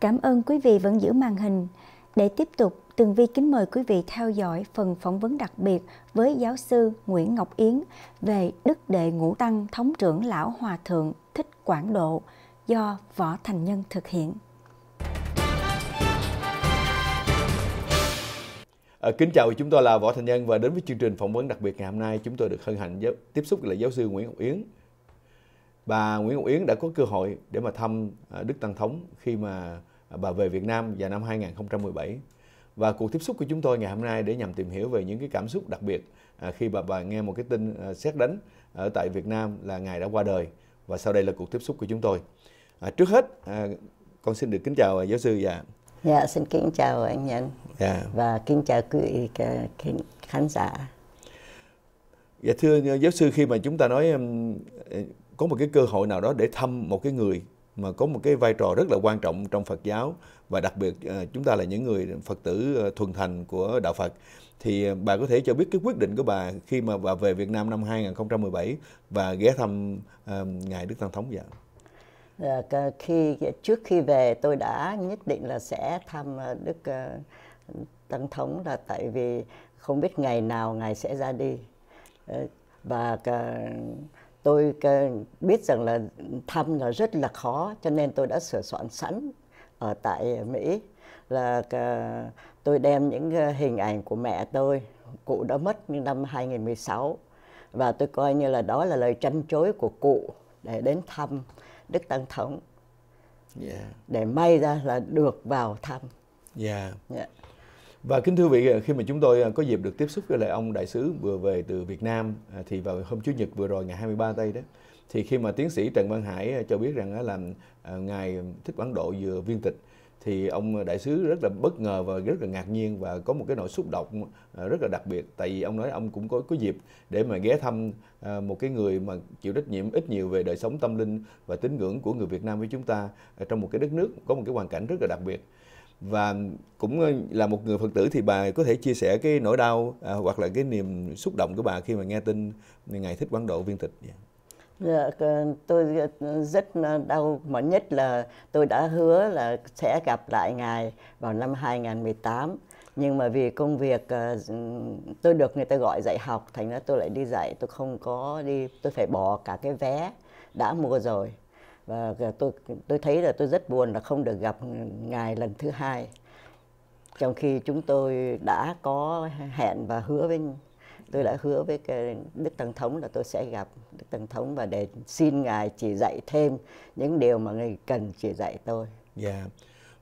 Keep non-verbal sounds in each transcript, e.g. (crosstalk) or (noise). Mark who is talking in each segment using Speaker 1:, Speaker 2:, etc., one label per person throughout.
Speaker 1: Cảm ơn quý vị vẫn giữ màn hình. Để tiếp tục, Tường Vi kính mời quý vị theo dõi phần phỏng vấn đặc biệt với giáo sư Nguyễn Ngọc Yến về Đức Đệ Ngũ Tăng Thống trưởng Lão Hòa Thượng Thích Quảng Độ do Võ Thành Nhân thực hiện.
Speaker 2: À, kính chào, chúng tôi là Võ Thành Nhân và đến với chương trình phỏng vấn đặc biệt ngày hôm nay chúng tôi được hân hạnh giáo, tiếp xúc với giáo sư Nguyễn Ngọc Yến. Bà Nguyễn Ngọc Yến đã có cơ hội để mà thăm à, Đức Tăng Thống khi mà À, bà về Việt Nam vào năm 2017 và cuộc tiếp xúc của chúng tôi ngày hôm nay để nhằm tìm hiểu về những cái cảm xúc đặc biệt à, khi bà bà nghe một cái tin à, xét đánh ở tại Việt Nam là ngài đã qua đời và sau đây là cuộc tiếp xúc của chúng tôi. trước hết con xin được kính chào giáo sư và
Speaker 1: dạ xin kính chào anh nhân dạ. và kính chào quý khán giả.
Speaker 2: Dạ thưa giáo sư khi mà chúng ta nói có một cái cơ hội nào đó để thăm một cái người mà có một cái vai trò rất là quan trọng trong Phật giáo và đặc biệt ờ, chúng ta là những người Phật tử ờ, thuần thành của đạo Phật thì ờ, bà có thể cho biết cái quyết định của bà khi mà bà về Việt Nam năm 2017 và ghé thăm ngài Đức Tăng Thống dạ.
Speaker 1: khi trước khi về tôi đã nhất định là sẽ thăm Đức Tăng Thống là tại vì không biết ngày nào ngài sẽ ra đi và tôi biết rằng là thăm là rất là khó cho nên tôi đã sửa soạn sẵn ở tại Mỹ là tôi đem những ờ, hình ảnh của mẹ tôi cụ đã mất năm 2016 và tôi coi như là đó là lời trăn chối của cụ để đến thăm Đức Tăng Thống yeah. để may ra là được vào thăm. Yeah. Yeah.
Speaker 2: Và kính thưa vị, khi mà chúng tôi à, có dịp được tiếp xúc với lại ông đại sứ vừa về từ Việt Nam à, thì vào hôm Chủ nhật vừa rồi ngày 23 tây đó thì khi mà tiến sĩ Trần Văn Hải à, cho biết rằng là ngài thích Ấn Độ vừa viên tịch thì ông đại sứ rất là bất ngờ và rất là ngạc nhiên và có một cái nỗi xúc động rất là đặc biệt tại vì ông nói ông cũng có có dịp để mà ghé thăm một cái người mà chịu trách nhiệm ít nhiều về đời sống tâm linh và tín ngưỡng của người Việt Nam với chúng ta trong một cái đất nước có một cái hoàn cảnh rất là đặc biệt và cũng ờ, là một người phật tử thì bà có thể chia sẻ cái nỗi đau à, hoặc là cái niềm xúc động của bà khi mà nghe tin ngài thích quán độ viên tịch yeah.
Speaker 1: Dạ. Dạ, ờ, tôi ờ, rất đau mà nhất là tôi đã hứa là sẽ gặp lại ngài vào năm 2018 nhưng mà vì công việc tôi được người ta gọi dạy học thành ra tôi lại đi dạy tôi không có đi tôi phải bỏ cả cái vé đã mua rồi và tôi tôi thấy là tôi rất buồn là không được gặp ngài lần thứ hai trong khi chúng tôi đã có hẹn và hứa với tôi đã hứa với cái đức tăng thống là tôi sẽ gặp đức tăng thống và để xin ngài chỉ dạy thêm những điều mà ngài cần chỉ dạy tôi. Dạ. Yeah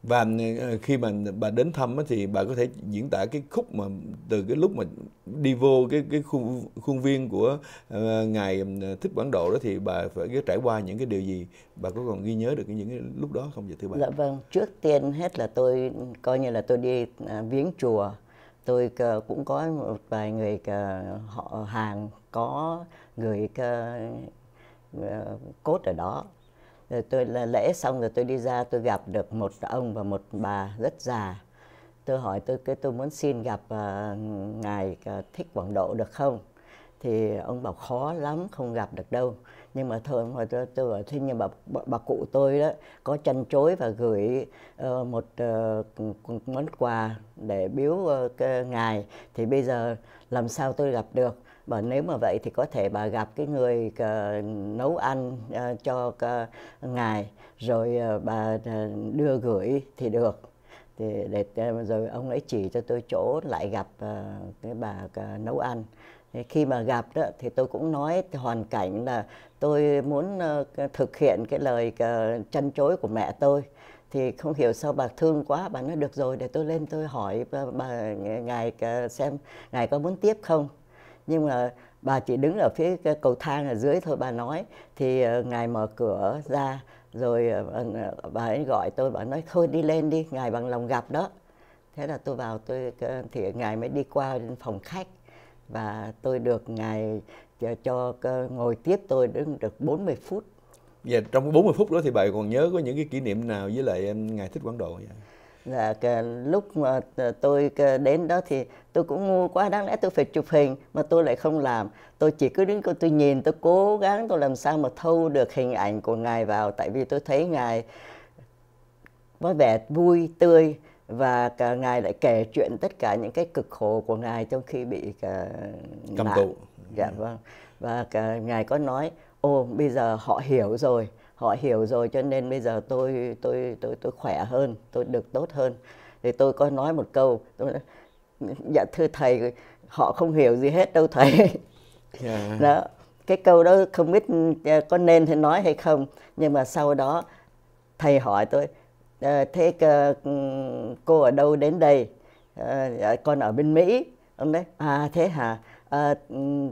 Speaker 2: và ờ, khi mà bà đến thăm thì bà có thể diễn tả cái khúc mà từ cái lúc mà đi vô cái cái khu khuôn viên của uh, ngài ờ, thích quảng độ đó thì bà phải trải qua những cái điều gì bà có còn ghi nhớ được những cái lúc đó không vậy thưa bà dạ
Speaker 1: vâng trước tiên hết là tôi coi như là tôi đi viếng chùa tôi cũng có một vài người họ hàng có người cốt ở đó rồi tôi là lễ xong rồi tôi đi ra tôi gặp được một ông và một bà rất già tôi hỏi tôi cái tôi muốn xin gặp uh, ngài uh, thích quảng độ được không thì ông bảo khó lắm không gặp được đâu nhưng mà thôi mà tôi, tôi bảo thế nhưng mà bà, bà cụ tôi đó có chăn chối và gửi uh, một uh, món quà để biếu uh, ngài thì bây giờ làm sao tôi gặp được mà nếu mà vậy thì có thể bà gặp cái người ờ, nấu ăn ờ, cho ờ, ngài rồi bà đưa gửi thì được thì để rồi ông ấy chỉ cho tôi chỗ lại gặp cái bà nấu ăn thì khi mà gặp đó thì tôi cũng nói hoàn cảnh là tôi muốn thực hiện cái lời uh, chân chối của mẹ tôi thì không hiểu sao bà thương quá bà nói được rồi để tôi lên tôi hỏi bà, bà ngài xem ngài có muốn tiếp không nhưng mà bà chỉ đứng ở phía cái cầu thang ở dưới thôi bà nói thì ờ, ngài mở cửa ra rồi ờ, ờ, bà ấy gọi tôi bà nói thôi đi lên đi ngài bằng lòng gặp đó thế là tôi vào tôi thì ngài mới đi qua phòng khách và tôi được ngài cho, cho ngồi tiếp tôi đứng được 40 phút. và
Speaker 2: dạ, trong 40 phút đó thì bà còn nhớ có những cái kỷ niệm nào với lại ngài thích quảng độ vậy?
Speaker 1: là dạ, lúc mà ờ, tôi đến đó thì tôi cũng ngu quá đáng lẽ tôi phải chụp hình mà tôi lại không làm tôi chỉ cứ đứng tôi nhìn tôi cố gắng tôi làm sao mà thâu được hình ảnh của ngài vào tại vì tôi thấy ngài có vẻ vui tươi và cả ngài lại kể chuyện tất cả những cái cực khổ của ngài trong khi bị cả cầm tù dạ vâng và cả ngài có nói ô bây giờ họ hiểu rồi họ hiểu rồi cho nên bây giờ tôi tôi tôi tôi khỏe hơn tôi được tốt hơn thì tôi có nói một câu tôi nói, dạ thưa thầy họ không hiểu gì hết đâu thầy yeah. (laughs) Dạ. đó cái câu đó không biết ờ, có nên thì nói hay không nhưng mà sau đó thầy hỏi tôi ờ, thế ừ, cô ở đâu đến đây à, con ở bên mỹ ông đấy à thế hả à,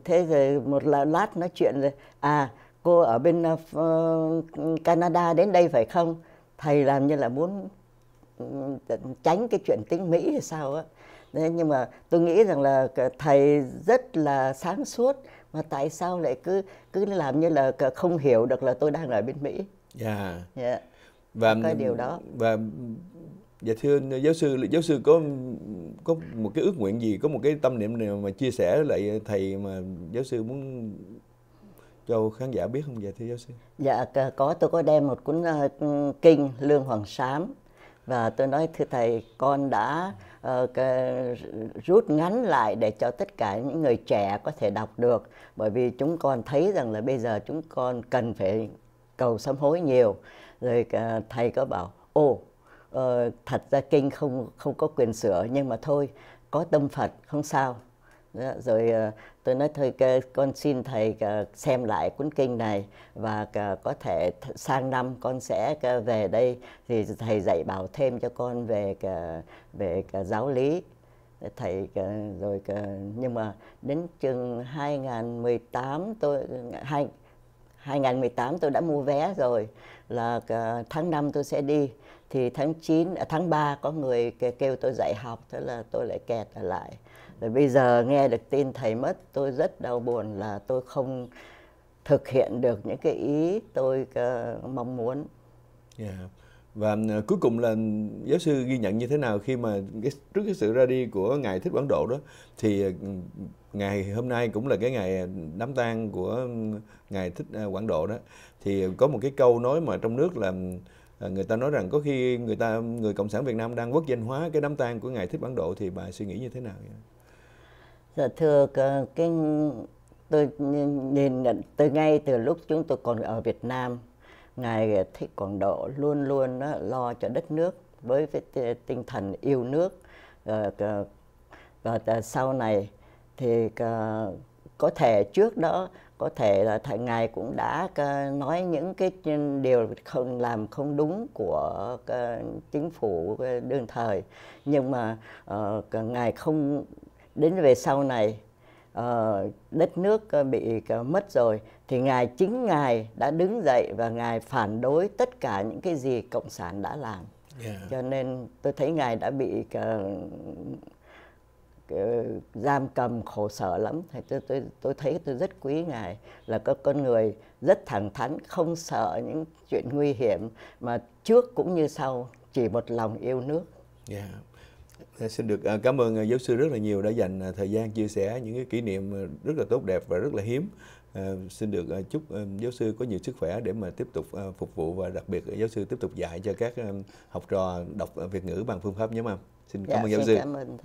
Speaker 1: thế rồi một lát nói chuyện rồi à cô ở bên uh, Canada đến đây phải không thầy làm như là muốn ừ, tránh cái chuyện tiếng Mỹ hay sao á nhưng mà tôi nghĩ rằng là thầy rất là sáng suốt mà tại sao lại cứ cứ làm như là không hiểu được là tôi đang ở bên Mỹ. Dạ. Yeah. Dạ. Yeah.
Speaker 2: Và cái điều đó. Và dạ thưa giáo sư giáo sư có có một cái ước nguyện gì có một cái tâm niệm nào mà chia sẻ lại thầy mà giáo sư muốn cho khán giả biết không vậy dạ, thưa giáo sư?
Speaker 1: Dạ có tôi có đem một cuốn kinh Lương Hoàng Sám và tôi nói thưa thầy con đã uh, rút ngắn lại để cho tất cả những người trẻ có thể đọc được bởi vì chúng con thấy rằng là bây giờ chúng con cần phải cầu sám hối nhiều rồi uh, thầy có bảo ô uh, ờ, thật ra kinh không không có quyền sửa nhưng mà thôi có tâm Phật không sao rồi ờ, tôi nói thôi con xin thầy ờ, xem lại cuốn kinh này và ờ, có thể sang năm con sẽ về đây thì thầy dạy bảo thêm cho con về về giáo lý thầy rồi nhưng mà đến chừng 2018 tôi 2018 tôi đã mua vé rồi là tháng 5 tôi sẽ đi thì tháng 9 à, tháng 3 có người kêu tôi dạy học thế là tôi lại kẹt ở lại rồi bây giờ nghe được tin thầy mất tôi rất đau buồn là tôi không thực hiện được những cái ý tôi ờ, mong muốn
Speaker 2: yeah. và ờ, cuối cùng là giáo sư ghi nhận như thế nào khi mà trước cái sự ra đi của ngài thích quảng độ đó thì ờ, ngày hôm nay cũng là cái ngày đám tang của ngài thích quảng độ đó thì có một cái câu nói mà trong nước là người ta nói rằng có khi người ta người cộng sản Việt Nam đang quốc danh hóa cái đám tang của ngài thích quảng độ thì bà suy nghĩ như thế nào vậy?
Speaker 1: Dạ thưa ờ, cái tôi nhìn nhận từ ngay từ lúc chúng tôi còn ở Việt Nam ngài thích quảng độ luôn luôn lo cho đất nước với cái tinh thần yêu nước ờ, và, sau này thì có thể trước đó có thể là ngài cũng đã nói những cái điều không làm không đúng của chính phủ đương thời nhưng mà ờ, ngài không đến về sau này ờ, đất nước ờ, bị ờ, mất rồi thì ngài chính ngài đã đứng dậy và ngài phản đối tất cả những cái gì cộng sản đã làm yeah. cho nên tôi thấy ngài đã bị giam cầm khổ sở lắm thì tôi, tôi tôi thấy tôi rất quý ngài là có con người rất thẳng thắn không sợ những chuyện nguy hiểm mà trước cũng như sau chỉ một lòng yêu nước
Speaker 2: yeah. Dạ, xin được à, cảm ơn à, giáo sư rất là nhiều đã dành à, thời gian chia sẻ những cái kỷ niệm rất là tốt đẹp và rất là hiếm. Xin được chúc giáo sư có nhiều sức khỏe để mà tiếp tục phục vụ và đặc biệt giáo sư tiếp tục dạy cho các học trò đọc Việt ngữ bằng phương pháp nhóm âm. Xin cảm dạ, ơn giáo sư. Cảm
Speaker 1: ơn.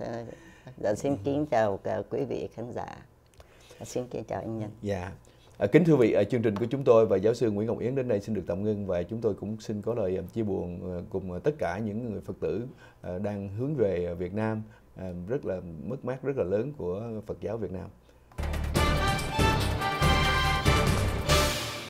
Speaker 1: Dạ, xin kính chào quý vị khán giả. Dạ, xin kính chào anh Nhân.
Speaker 2: Dạ. Ờ, kính thưa vị, ờ, chương trình của chúng tôi và giáo sư Nguyễn Ngọc Yến đến đây xin được tạm ngưng và chúng tôi cũng xin có lời ờ, chia buồn cùng tất cả những người Phật tử đang hướng về Việt Nam rất là mất mát rất là lớn của Phật giáo Việt Nam.